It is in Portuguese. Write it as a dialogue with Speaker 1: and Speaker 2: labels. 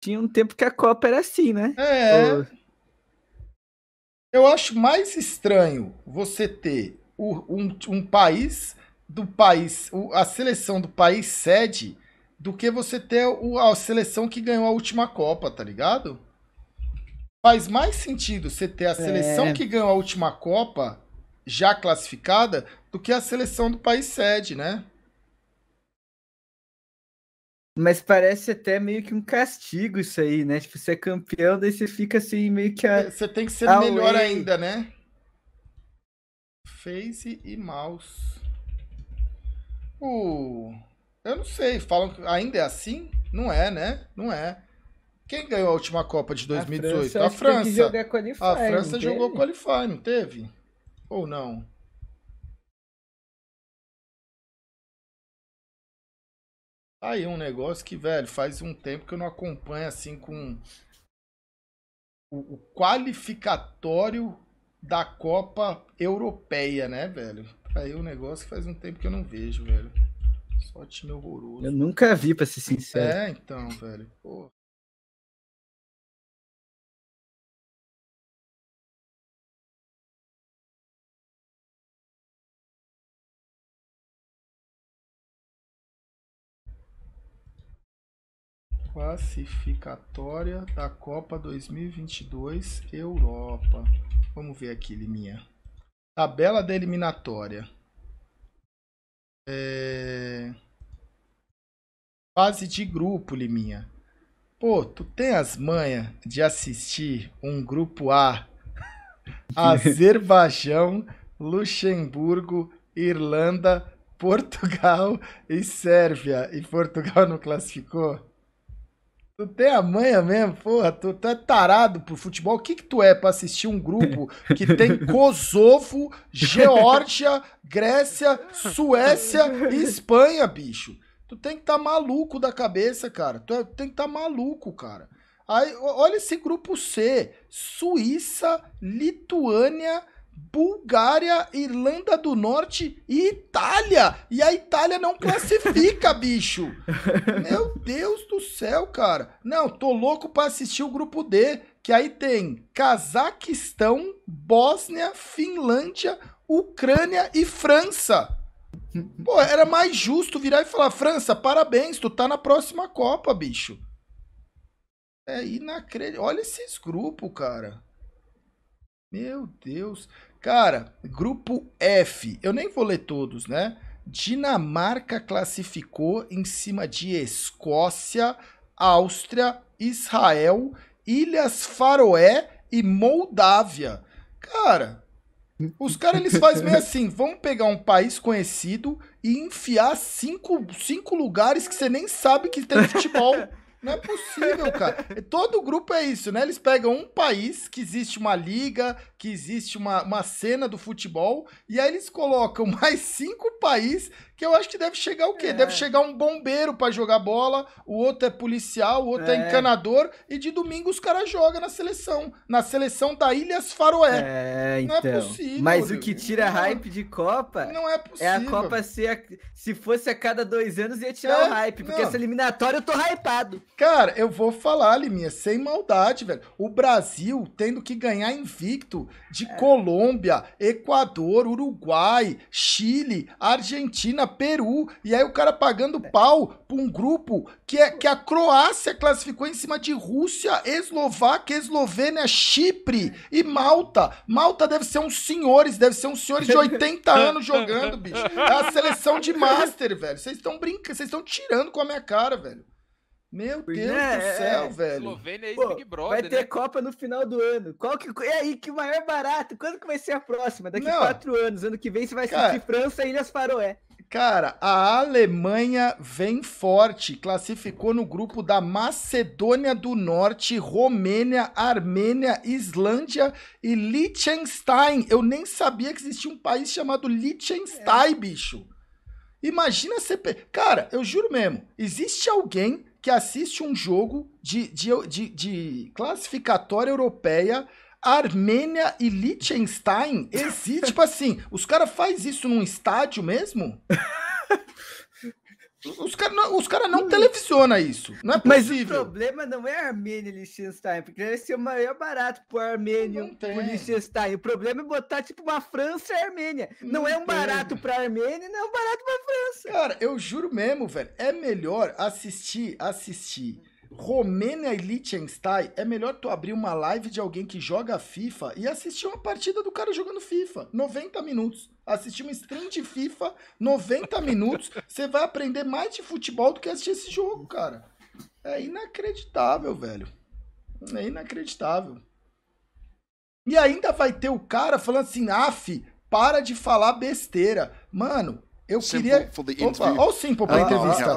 Speaker 1: Tinha um tempo que a Copa era assim, né? É. Ou... Eu acho mais estranho você ter o, um, um, país do país, o, a seleção do país sede, do que você ter o, a seleção que ganhou a última Copa, tá ligado? Faz mais sentido você ter a seleção é. que ganhou a última Copa já classificada do que a seleção do país sede, né? Mas parece até meio que um castigo isso aí, né? Tipo, você é campeão, daí você fica assim, meio que. A... Você tem que ser melhor ainda, né? Face e mouse. Uh, eu não sei, falam que ainda é assim? Não é, né? Não é. Quem ganhou a última Copa de 2018? A França. A França, a França jogou né? qualify, não teve? Ou não? Aí um negócio que, velho, faz um tempo que eu não acompanho assim com o, o qualificatório da Copa Europeia, né, velho? Aí um negócio que faz um tempo que eu não vejo, velho. Só time horroroso. Eu nunca vi, pra ser sincero. É, então, velho. Pô. classificatória da Copa 2022 Europa. Vamos ver aqui, Liminha. Tabela da eliminatória. É... Fase de grupo, Liminha. Pô, tu tem as manhas de assistir um grupo A? Azerbaijão, Luxemburgo, Irlanda, Portugal e Sérvia. E Portugal não classificou? Tu tem a manha mesmo, porra. Tu, tu é tarado pro futebol. O que que tu é pra assistir um grupo que tem Kosovo, Geórgia, Grécia, Suécia e Espanha, bicho? Tu tem que estar tá maluco da cabeça, cara. Tu, é, tem que estar tá maluco, cara. Aí, olha esse grupo C: Suíça, Lituânia, Bulgária, Irlanda do Norte e Itália. E a Itália não classifica, bicho. Meu Deus do céu, cara. Não, tô louco para assistir o grupo D, que aí tem Cazaquistão, Bósnia, Finlândia, Ucrânia e França. Pô, era mais justo virar e falar: França, parabéns, tu tá na próxima Copa, bicho. É inacreditável. Olha esses grupos, cara. Meu Deus. Cara, grupo F, eu nem vou ler todos, né? Dinamarca classificou em cima de Escócia, Áustria, Israel, Ilhas Faroé e Moldávia. Cara, os caras eles fazem meio assim: vamos pegar um país conhecido e enfiar cinco, cinco lugares que você nem sabe que tem futebol. Não é possível, cara. Todo grupo é isso, né? Eles pegam um país que existe uma liga, que existe uma, uma cena do futebol, e aí eles colocam mais cinco países que eu acho que deve chegar o quê? É. Deve chegar um bombeiro para jogar bola, o outro é policial, o outro é, é encanador, e de domingo os caras jogam na seleção. Na seleção da Ilhas Faroé. É, então. Não é então. possível. Mas o que tira não, é hype de Copa. Não é possível. É a Copa ser. A, se fosse a cada dois anos, ia tirar é, o hype. Porque não. essa eliminatória eu tô hypado. Cara, eu vou falar, Liminha, sem maldade, velho. O Brasil tendo que ganhar invicto de é. Colômbia, Equador, Uruguai, Chile, Argentina, Peru. E aí o cara pagando é. pau pra um grupo que, é, que a Croácia classificou em cima de Rússia, Eslováquia, Eslovênia, Chipre é. e Malta. Malta deve ser uns senhores, deve ser uns senhores de 80 anos jogando, bicho. É a seleção de master, velho. Vocês estão brincando, vocês estão tirando com a minha cara, velho. Meu Deus né? do é, é, céu, é, velho. É Pô, Big Brother, vai ter né? Copa no final do ano. Qual que é aí que o maior barato? Quando que vai ser a próxima? Daqui Não. quatro anos, ano que vem você vai ser França e Ilhas Faroé. Cara, a Alemanha vem forte, classificou no grupo da Macedônia do Norte, Romênia, Armênia, Islândia e Liechtenstein. Eu nem sabia que existia um país chamado Liechtenstein, é. bicho. Imagina você. Cara, eu juro mesmo, existe alguém que assiste um jogo de, de, de, de classificatória europeia Armênia e Liechtenstein existe, tipo assim, os caras faz isso num estádio mesmo? Os caras não, os cara não hum. televisiona isso. Não é possível. Mas o problema não é Armênia e Liechtenstein, porque deve ser o maior barato pro Armênio e pro Liechtenstein. O problema é botar, tipo, uma França e Armênia. Não, não é um tem. barato pra Armênia, não é um barato pra Cara, eu juro mesmo, velho. É melhor assistir, assistir. Romênia e Liechtenstein, é melhor tu abrir uma live de alguém que joga FIFA e assistir uma partida do cara jogando FIFA. 90 minutos. Assistir uma stream de FIFA, 90 minutos. Você vai aprender mais de futebol do que assistir esse jogo, cara. É inacreditável, velho. É inacreditável. E ainda vai ter o cara falando assim, af, para de falar besteira. Mano, eu queria. For the ou simple para a ah, entrevista.